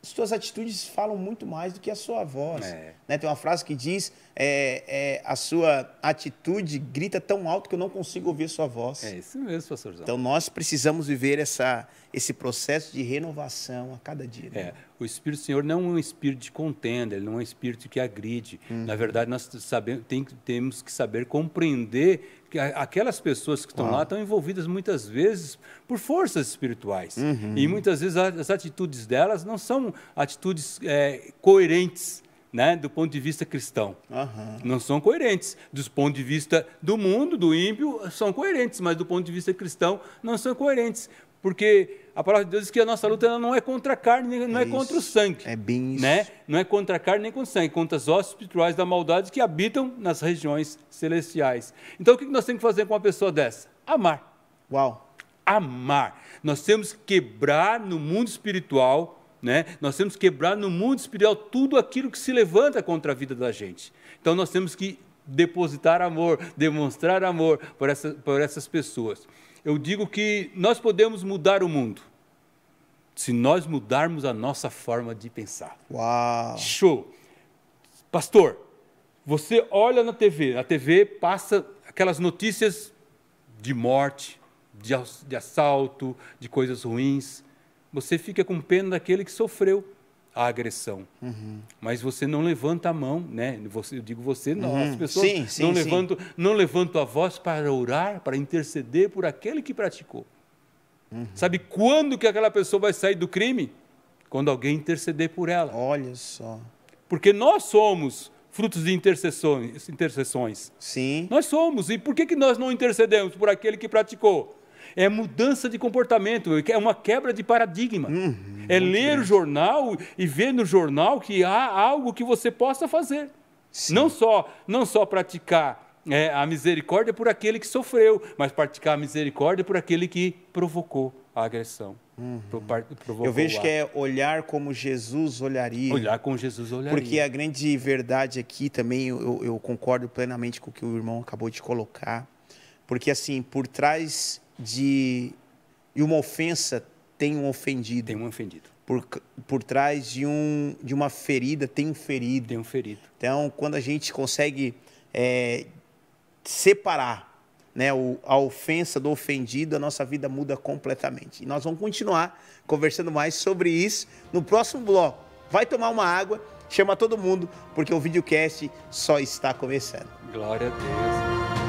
suas atitudes falam muito mais do que a sua voz. É. Né? Tem uma frase que diz: é, é, a sua atitude grita tão alto que eu não consigo ouvir sua voz. É isso mesmo, pastor João. Então nós precisamos viver essa, esse processo de renovação a cada dia. Né? É. O Espírito do Senhor não é um espírito de contenda, ele não é um espírito que agride. Uhum. Na verdade, nós sabemos, tem, temos que saber compreender que aquelas pessoas que estão ah. lá estão envolvidas muitas vezes por forças espirituais. Uhum. E muitas vezes as atitudes delas não são atitudes é, coerentes. Né, do ponto de vista cristão. Uhum. Não são coerentes. Do ponto de vista do mundo, do ímpio, são coerentes, mas do ponto de vista cristão, não são coerentes. Porque a palavra de Deus diz que a nossa luta não é contra a carne, não é, é contra o sangue. É bem isso. Né? Não é contra a carne nem contra o sangue, contra as hostes espirituais da maldade que habitam nas regiões celestiais. Então, o que nós temos que fazer com uma pessoa dessa? Amar. Uau. Amar. Nós temos que quebrar no mundo espiritual né? Nós temos que quebrar no mundo espiritual tudo aquilo que se levanta contra a vida da gente. Então nós temos que depositar amor, demonstrar amor por, essa, por essas pessoas eu digo que nós podemos mudar o mundo se nós mudarmos a nossa forma de pensar. Uau! Show! Pastor, você olha na TV, a TV passa aquelas notícias de morte, de, assalto, de coisas ruins. Você fica com pena daquele que sofreu a agressão. Uhum. Mas você não levanta a mão, né? Você, eu digo você, não, uhum. as pessoas sim, sim, não, levantam, não levantam a voz para orar, para interceder por aquele que praticou. Uhum. Sabe quando que aquela pessoa vai sair do crime? Quando alguém interceder por ela. Olha só. Porque nós somos frutos de intercessões. intercessões. Sim. Nós somos. E por que, que nós não intercedemos por aquele que praticou? é mudança de comportamento, é uma quebra de paradigma. Uhum, é ler o jornal e ver no jornal que há algo que você possa fazer. Sim. Não só, não só praticar é, a misericórdia por aquele que sofreu, mas praticar a misericórdia por aquele que provocou a agressão. Uhum. Eu vejo que é olhar como Jesus olharia. Olhar como Jesus olharia. Porque a grande verdade aqui também, eu, eu, concordo plenamente com o que o irmão acabou de colocar. Porque, assim, por trás de e uma ofensa tem um ofendido. Tem um ofendido. Por, por trás de, um, de uma ferida tem um ferido. Tem um ferido. Então, quando a gente consegue é, separar né, o, a ofensa do ofendido, a nossa vida muda completamente. E nós vamos continuar conversando mais sobre isso no próximo bloco. Vai tomar uma água, chama todo mundo, porque o videocast só está começando. Glória a Deus.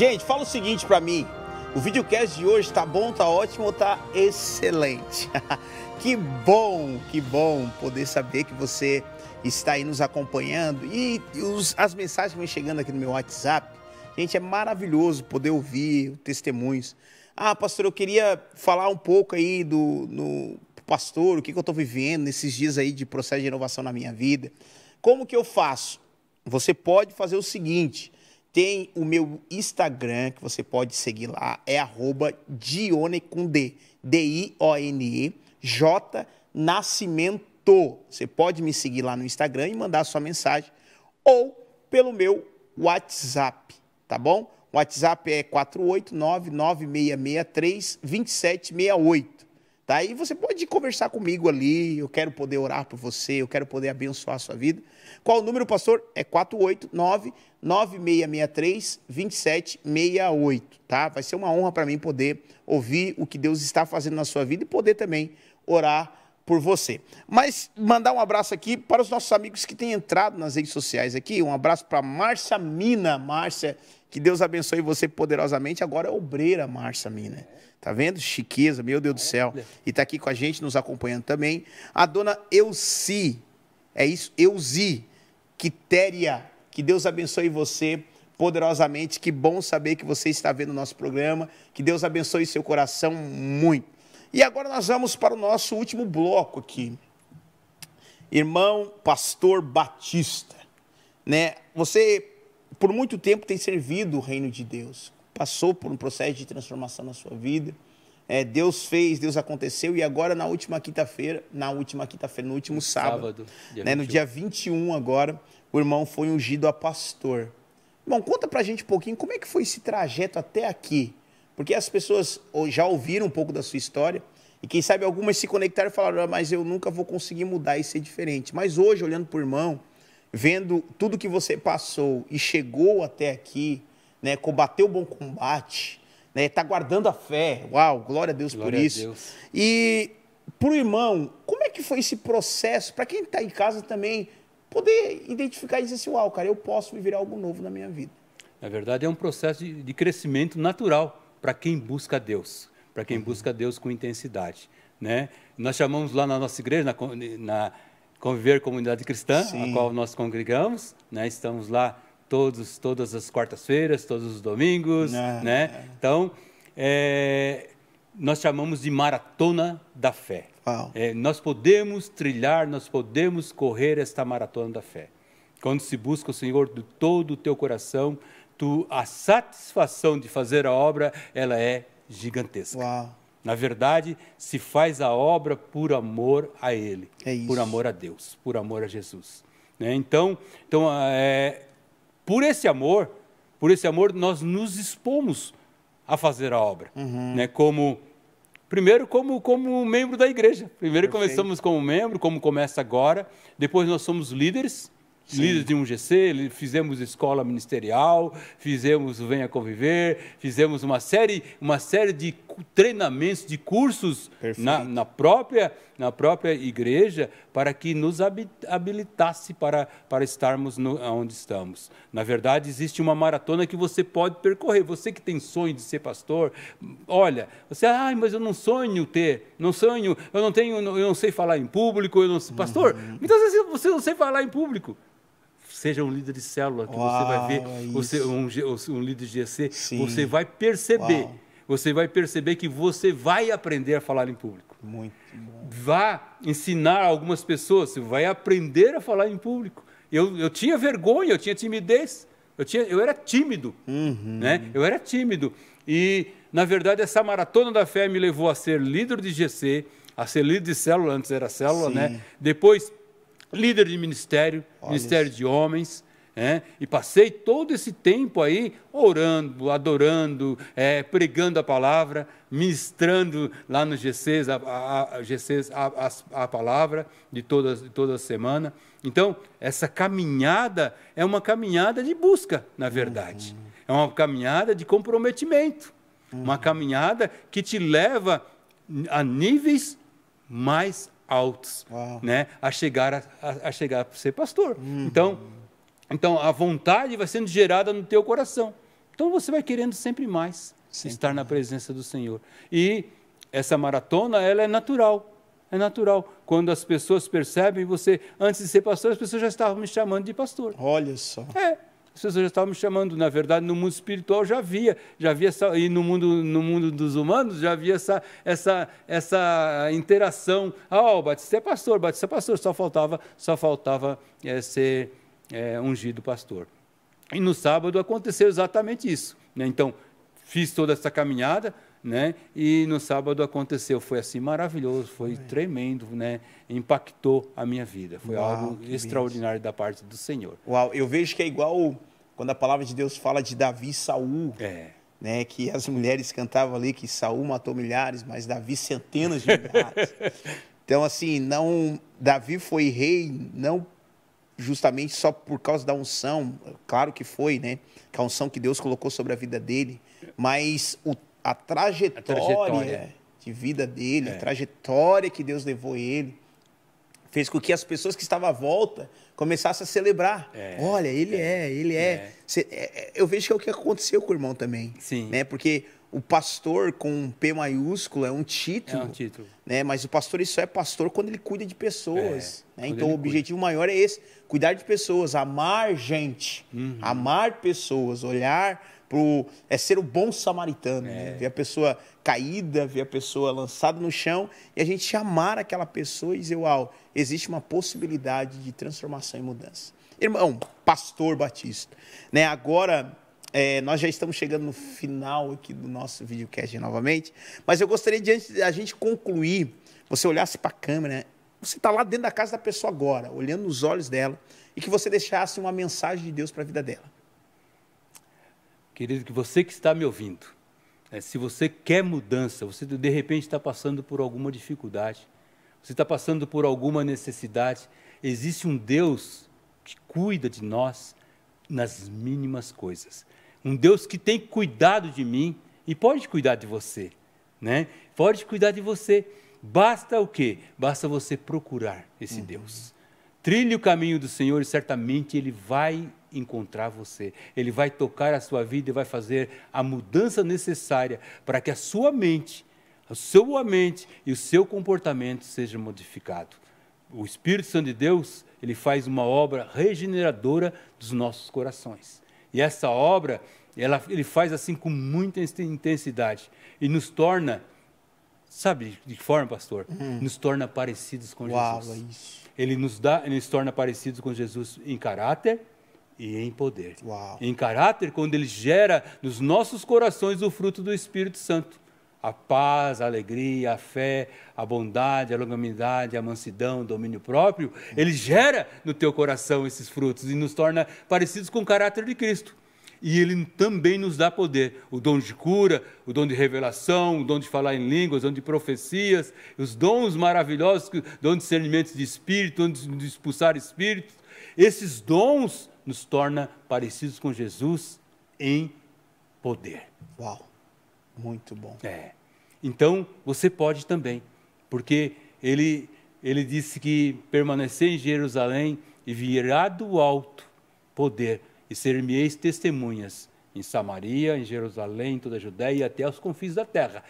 Gente, fala o seguinte para mim. O videocast de hoje tá bom, tá ótimo, tá excelente. que bom, que bom poder saber que você está aí nos acompanhando e, os, as mensagens que vem chegando aqui no meu WhatsApp. Gente, é maravilhoso poder ouvir testemunhos. Ah, pastor, eu queria falar um pouco aí do, no, pastor, o que, que eu estou vivendo nesses dias aí de processo de renovação na minha vida. Como que eu faço? Você pode fazer o seguinte: tem o meu Instagram, que você pode seguir lá, é arroba Dione com D. D-I-O-N-E J Nascimento. Você pode me seguir lá no Instagram e mandar sua mensagem ou pelo meu WhatsApp, tá bom? O WhatsApp é 489-9663-2768, tá? E você pode conversar comigo ali, eu quero poder orar por você, eu quero poder abençoar a sua vida. Qual o número, pastor? É 489 9663 2768, tá? Vai ser uma honra para mim poder ouvir o que Deus está fazendo na sua vida e poder também orar por você. Mas mandar um abraço aqui para os nossos amigos que têm entrado nas redes sociais aqui. Um abraço para Márcia Mina, Márcia, que Deus abençoe você poderosamente. Agora é obreira Márcia Mina. Tá vendo? Chiqueza, meu Deus do céu. E tá aqui com a gente, nos acompanhando também. A dona Elci, é isso? Elzi Quitéria que Deus abençoe você poderosamente. Que bom saber que você está vendo o nosso programa. Que Deus abençoe seu coração muito. E agora nós vamos para o nosso último bloco aqui. Irmão Pastor Batista, né? Você por muito tempo tem servido o reino de Deus. Passou por um processo de transformação na sua vida. É, Deus fez, Deus aconteceu, e agora na última quinta-feira, na última quinta-feira, no último sábado, sábado dia né, no dia 21 agora, o irmão foi ungido a pastor. Bom, conta pra gente um pouquinho como é que foi esse trajeto até aqui. Porque as pessoas já ouviram um pouco da sua história e quem sabe algumas se conectaram e falaram, ah, mas eu nunca vou conseguir mudar e ser diferente. Mas hoje, olhando pro irmão, vendo tudo que você passou e chegou até aqui, né, combateu o bom combate, né, tá guardando a fé. Uau, glória a Deus glória por isso. Deus. E pro irmão, como é que foi esse processo? Para quem está em casa também, poder identificar e dizer assim, uau, cara, eu posso viver algo novo na minha vida. Na verdade, é um processo de, de crescimento natural para quem busca Deus, para quem uhum. busca Deus com intensidade. Né? Nós chamamos lá na nossa igreja, na, na Conviver Comunidade Cristã, Sim. a qual nós congregamos, né? estamos lá todos, todas as quartas-feiras, todos os domingos. Não, ah, né? É. Então, é, nós chamamos de maratona da fé. É, nós podemos trilhar, nós podemos correr esta maratona da fé. Quando se busca o Senhor de todo o teu coração, tu, a satisfação de fazer a obra, ela é gigantesca. Uau. Na verdade, se faz a obra por amor a Ele, é por amor a Deus, por amor a Jesus. Né? Então, então ah, é, por esse amor, por esse amor, nós nos expomos a fazer a obra. Uhum. Né? Como Primeiro, como, como membro da igreja. Primeiro Perfeito. começamos como membro, como começa agora. Depois, nós somos líderes. Sim. líderes de um GC, fizemos escola ministerial, fizemos o Venha Conviver, fizemos uma série, uma série de treinamentos, de cursos na, na, própria na própria igreja para que nos habilitasse para, para estarmos no, onde estamos. Na verdade, existe uma maratona que você pode percorrer. Você que tem sonho de ser pastor, olha, você, ai, ah, mas eu não sonho ter, não sonho, eu não tenho, eu não sei falar em público, eu não sei. Pastor, uhum. muitas vezes você não sei falar em público seja um líder de célula, que Uau, você vai ver, é você, um, um, líder de GC, Sim. você vai perceber, Uau. você vai perceber que você vai aprender a falar em público. Muito bom. Vá ensinar algumas pessoas, você vai aprender a falar em público. Eu, eu tinha vergonha, eu tinha timidez, eu, tinha, eu era tímido, uhum. né? Eu era tímido. E, na verdade, essa maratona da fé me levou a ser líder de GC, a ser líder de célula, antes era célula, Sim. né? Depois, líder de ministério, Olha ministério isso. de homens, é, e passei todo esse tempo aí orando, adorando, é, pregando a palavra, ministrando lá nos GCs a, a, a, GCs, a, a palavra de toda, de toda semana. Então, essa caminhada é uma caminhada de busca, na verdade. Uhum. É uma caminhada de comprometimento. Uhum. Uma caminhada que te leva a níveis mais altos, né? a chegar a, a, chegar a ser pastor. Uhum. Então, então, a vontade vai sendo gerada no teu coração. Então, você vai querendo sempre mais sempre. estar na presença do Senhor. E essa maratona, ela é natural. É natural. Quando as pessoas percebem você, antes de ser pastor, as pessoas já estavam me chamando de pastor. Olha só. É. As pessoas já estavam me chamando. Na verdade, no mundo espiritual já havia, já havia essa, e no mundo, no mundo dos humanos já havia essa, essa, essa interação. Ah, o Batista é pastor, o Batista é pastor. Só faltava, só faltava é, ser é, ungido pastor. E no sábado aconteceu exatamente isso. Né? Então, fiz toda essa caminhada, né? E no sábado aconteceu, foi assim maravilhoso, foi Amém. tremendo, né? Impactou a minha vida. Foi Uau, algo extraordinário da parte do Senhor. Uau, eu vejo que é igual quando a palavra de Deus fala de Davi e Saul. É. Né, que as mulheres cantavam ali que Saul matou milhares, mas Davi centenas de milhares. então assim, não Davi foi rei não justamente só por causa da unção, claro que foi, né? Que a unção que Deus colocou sobre a vida dele, mas o, a, trajetória a, trajetória de vida dele, é. a trajetória que Deus levou ele, fez com que as pessoas que estavam à volta começassem a celebrar. É. Olha, ele é, é ele é. é. é, é eu vejo que é o que aconteceu com o irmão também. Sim. Né? Porque o pastor com um P maiúsculo é um título. É um título. Né? Mas o pastor isso é pastor quando ele cuida de pessoas. É, né? Então o objetivo cuida. maior é esse: cuidar de pessoas, amar gente, uhum. amar pessoas, olhar pro. É ser o bom samaritano. Né? É. Né? Ver a pessoa caída, ver a pessoa lançada no chão e a gente amar aquela pessoa e dizer: Uau, existe uma possibilidade de transformação e mudança. Irmão, pastor Batista. Né? Agora é, nós já estamos chegando no final aqui do nosso videocast novamente, mas eu gostaria de, antes da gente concluir, você olhasse para a câmera, você está lá dentro da casa da pessoa agora, olhando nos olhos dela, e que você deixasse uma mensagem de Deus para a vida dela. Querido, que você que está me ouvindo, né, se você quer mudança, você de repente está passando por alguma dificuldade, você está passando por alguma necessidade, existe um Deus que cuida de nós nas mínimas coisas um Deus que tem cuidado de mim e pode cuidar de você, né? Pode cuidar de você. Basta o quê? Basta você procurar esse uhum. Deus. Trilhe o caminho do Senhor e certamente ele vai encontrar você. Ele vai tocar a sua vida e vai fazer a mudança necessária para que a sua mente, a sua mente e o seu comportamento seja modificado. O Espírito Santo de Deus, ele faz uma obra regeneradora dos nossos corações. E essa obra, ela, ele faz assim com muita intensidade e nos torna, sabe de que forma, pastor? Uhum. Nos torna parecidos com Uau, Jesus. É isso. Ele nos dá, ele nos torna parecidos com Jesus em caráter e em poder. Uau. Em caráter, quando ele gera nos nossos corações o fruto do Espírito Santo a paz, a alegria, a fé, a bondade, a longanimidade, a mansidão, o domínio próprio, ele gera no teu coração esses frutos e nos torna parecidos com o caráter de Cristo. E ele também nos dá poder, o dom de cura, o dom de revelação, o dom de falar em línguas, o dom de profecias, os dons maravilhosos, o dom de discernimento de espírito, o dom de expulsar espíritos. Esses dons nos torna parecidos com Jesus em poder. Uau! Muito bom. É. Então, você pode também, porque ele, ele disse que permanecer em Jerusalém e virá do alto poder e ser-me-eis testemunhas em Samaria, em Jerusalém, em toda a Judéia e até os confins da terra.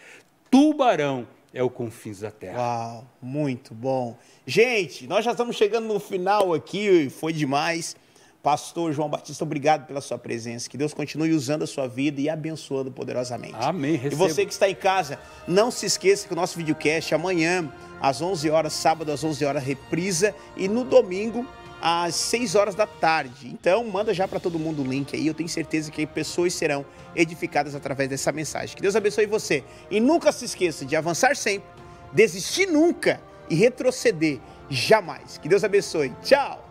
Tubarão é o confins da terra. Uau, muito bom. Gente, nós já estamos chegando no final aqui, foi demais. Pastor João Batista, obrigado pela sua presença. Que Deus continue usando a sua vida e abençoando poderosamente. Amém. E você que está em casa, não se esqueça que o nosso videocast amanhã, às 11 horas, sábado às 11 horas, reprisa. E no domingo, às 6 horas da tarde. Então, manda já para todo mundo o link aí. Eu tenho certeza que pessoas serão edificadas através dessa mensagem. Que Deus abençoe você. E nunca se esqueça de avançar sempre, desistir nunca e retroceder jamais. Que Deus abençoe. Tchau.